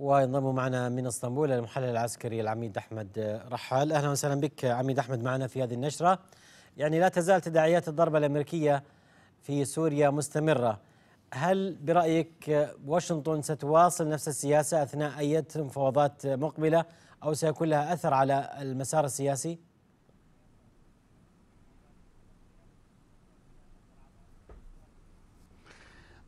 وينضم معنا من اسطنبول المحلل العسكري العميد احمد رحال اهلا وسهلا بك عميد احمد معنا في هذه النشره يعني لا تزال تداعيات الضربه الامريكيه في سوريا مستمره هل برايك واشنطن ستواصل نفس السياسه اثناء اي مفاوضات مقبله او سيكون لها اثر على المسار السياسي؟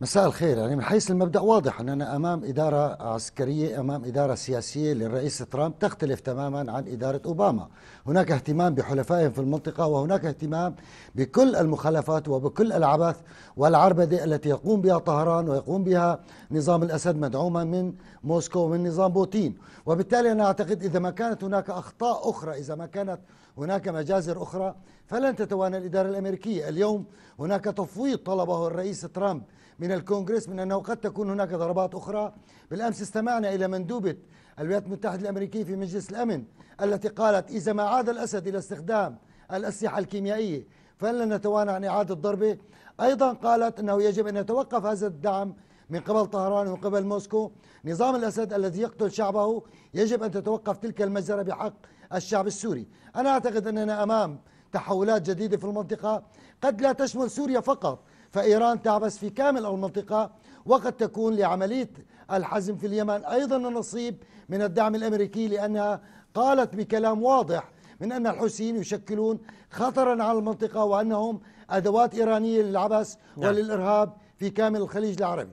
مساء الخير يعني من حيث المبدا واضح اننا امام اداره عسكريه امام اداره سياسيه للرئيس ترامب تختلف تماما عن اداره اوباما هناك اهتمام بحلفائهم في المنطقه وهناك اهتمام بكل المخالفات وبكل العبث والعربده التي يقوم بها طهران ويقوم بها نظام الاسد مدعوما من موسكو ومن نظام بوتين وبالتالي انا اعتقد اذا ما كانت هناك اخطاء اخرى اذا ما كانت هناك مجازر اخرى فلن تتوانى الاداره الامريكيه اليوم هناك تفويض طلبه الرئيس ترامب من الكونغرس من أنه قد تكون هناك ضربات أخرى بالأمس استمعنا إلى مندوبة الولايات المتحدة الأمريكية في مجلس الأمن التي قالت إذا ما عاد الأسد إلى استخدام الأسلحة الكيميائية فلن نتوانى عن إعادة ضربه أيضا قالت أنه يجب أن يتوقف هذا الدعم من قبل طهران ومن قبل موسكو نظام الأسد الذي يقتل شعبه يجب أن تتوقف تلك المجزرة بحق الشعب السوري أنا أعتقد أننا أمام تحولات جديدة في المنطقة قد لا تشمل سوريا فقط فإيران تعبس في كامل المنطقة وقد تكون لعملية الحزم في اليمن أيضا النصيب من الدعم الأمريكي لأنها قالت بكلام واضح من أن الحوثيين يشكلون خطرا على المنطقة وأنهم أدوات إيرانية للعبس نعم. وللإرهاب في كامل الخليج العربي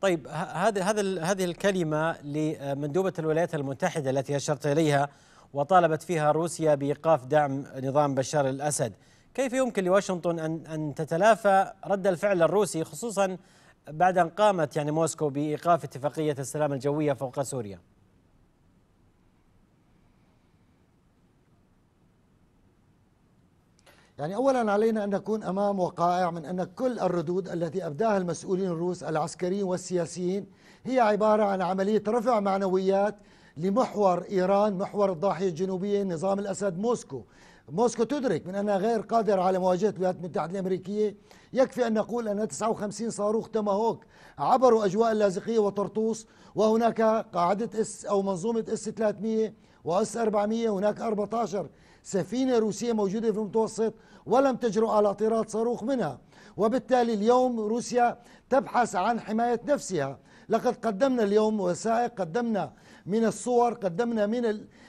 طيب هذه هذه الكلمه لمندوبه الولايات المتحده التي اشرت اليها وطالبت فيها روسيا بايقاف دعم نظام بشار الاسد كيف يمكن لواشنطن أن أن تتلافى رد الفعل الروسي خصوصا بعد أن قامت يعني موسكو بإيقاف اتفاقية السلام الجوية فوق سوريا؟ يعني اولا علينا ان نكون امام وقائع من ان كل الردود التي ابداها المسؤولين الروس العسكريين والسياسيين هي عباره عن عمليه رفع معنويات لمحور ايران محور الضاحيه الجنوبيه نظام الاسد موسكو موسكو تدرك من أنها غير قادرة على مواجهة الولايات المتحدة الأمريكية يكفي أن نقول أن 59 صاروخ تماهوك عبروا أجواء اللاذقية وطرطوس وهناك قاعدة اس أو منظومة اس 300 واس 400 هناك 14 سفينة روسية موجودة في المتوسط ولم تجرؤ على اعتراض صاروخ منها وبالتالي اليوم روسيا تبحث عن حماية نفسها لقد قدمنا اليوم وثائق قدمنا من الصور قدمنا من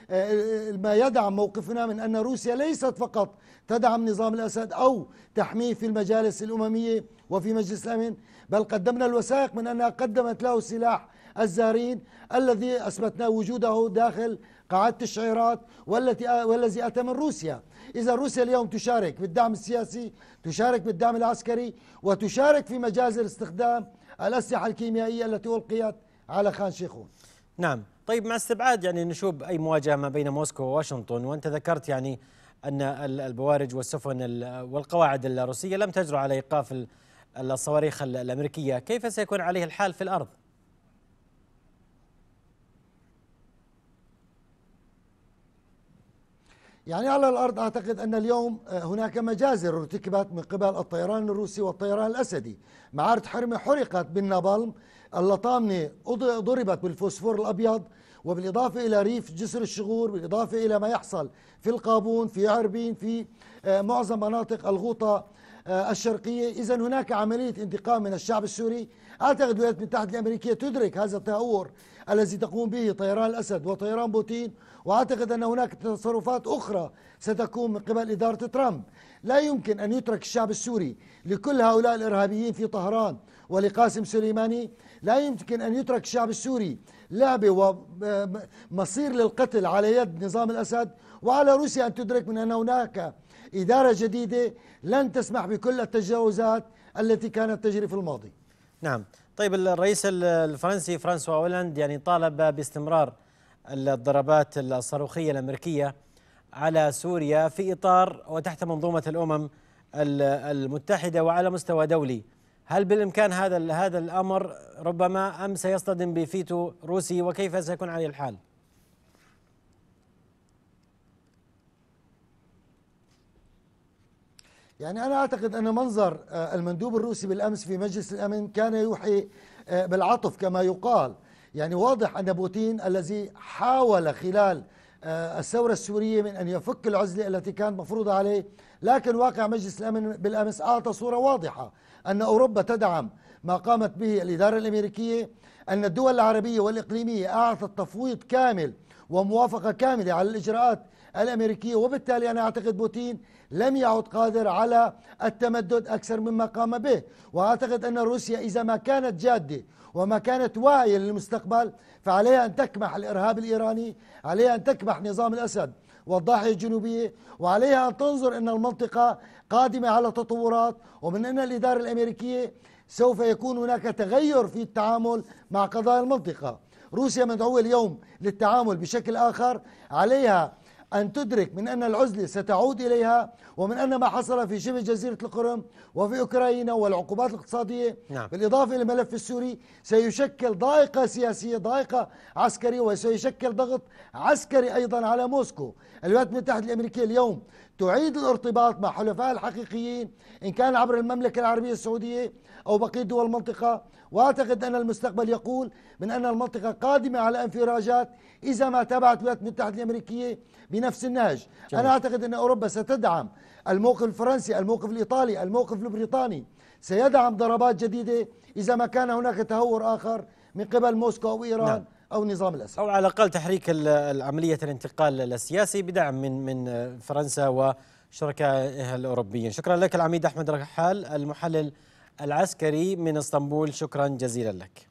آه، ما يدعم موقفنا من أن روسيا ليست فقط تدعم نظام الأسد أو تحميه في المجالس الأممية وفي مجلس الأمن بل قدمنا الوثائق من أنها قدمت له سلاح الزارين الذي أثبتنا وجوده داخل قاعدة الشعيرات والتي والذي أتى من روسيا إذا روسيا اليوم تشارك بالدعم السياسي تشارك بالدعم العسكري وتشارك في مجازر استخدام الأسلحة الكيميائية التي ألقيت على خان شيخون نعم طيب مع استبعاد يعني نشوب أي مواجهة ما بين موسكو وواشنطن وأنت ذكرت يعني أن البوارج والسفن والقواعد الروسية لم تجرؤ على إيقاف الصواريخ الأمريكية كيف سيكون عليه الحال في الأرض؟ يعني على الأرض أعتقد أن اليوم آه، هناك مجازر ارتكبت من قبل الطيران الروسي والطيران الأسدي معارض حرمة حرقت بالنابلم، اللطامنة ضربت بالفوسفور الأبيض وبالإضافة إلى ريف جسر الشغور بالإضافة إلى ما يحصل في القابون في عربين في آه، معظم مناطق الغوطة آه، الشرقية إذا هناك عملية انتقام من الشعب السوري أعتقد الولايات المتحدة الأمريكية تدرك هذا التهور الذي تقوم به طيران الأسد وطيران بوتين وأعتقد أن هناك تصرفات أخرى ستكون من قبل إدارة ترامب لا يمكن أن يترك الشعب السوري لكل هؤلاء الإرهابيين في طهران ولقاسم سليماني لا يمكن أن يترك الشعب السوري لعبة ومصير للقتل على يد نظام الأسد وعلى روسيا أن تدرك من أن هناك إدارة جديدة لن تسمح بكل التجاوزات التي كانت تجري في الماضي نعم طيب الرئيس الفرنسي فرانسوا أولاند يعني طالب باستمرار الضربات الصاروخية الأمريكية على سوريا في إطار وتحت منظومة الأمم المتحدة وعلى مستوى دولي هل بالإمكان هذا هذا الأمر ربما أم سيصطدم بفيتو روسي وكيف سيكون عليه الحال؟ يعني أنا أعتقد أن منظر آه، المندوب الروسي بالأمس في مجلس الأمن كان يوحي آه، بالعطف كما يقال يعني واضح أن بوتين الذي حاول خلال آه، الثورة السورية من أن يفك العزلة التي كانت مفروضة عليه لكن واقع مجلس الأمن بالأمس أعطى صورة واضحة أن أوروبا تدعم ما قامت به الإدارة الأمريكية أن الدول العربية والإقليمية أعطت تفويض كامل وموافقة كاملة على الإجراءات الأمريكية وبالتالي أنا أعتقد بوتين لم يعد قادر على التمدد أكثر مما قام به وأعتقد أن روسيا إذا ما كانت جادة وما كانت واعية للمستقبل فعليها أن تكبح الإرهاب الإيراني عليها أن تكبح نظام الأسد والضاحية الجنوبية وعليها أن تنظر أن المنطقة قادمة على تطورات ومن أن الإدارة الأمريكية سوف يكون هناك تغير في التعامل مع قضايا المنطقة روسيا مدعوة اليوم للتعامل بشكل آخر عليها أن تدرك من أن العزلة ستعود إليها ومن أن ما حصل في شبه جزيرة القرم وفي أوكرانيا والعقوبات الاقتصادية نعم. بالإضافة إلى الملف السوري سيشكل ضائقة سياسية ضائقة عسكرية وسيشكل ضغط عسكري أيضا على موسكو الولايات المتحدة الأمريكية اليوم تعيد الارتباط مع حلفاء الحقيقيين إن كان عبر المملكة العربية السعودية أو بقية دول المنطقة واعتقد ان المستقبل يقول من ان المنطقه قادمه على انفراجات اذا ما تابعت الولايات المتحده الامريكيه بنفس النهج، جميل. انا اعتقد ان اوروبا ستدعم الموقف الفرنسي، الموقف الايطالي، الموقف البريطاني، سيدعم ضربات جديده اذا ما كان هناك تهور اخر من قبل موسكو او ايران نعم. او نظام الاسد او على الاقل تحريك عمليه الانتقال السياسي بدعم من من فرنسا وشركائها الاوروبيين، شكرا لك العميد احمد رحال المحلل العسكري من اسطنبول شكرا جزيلا لك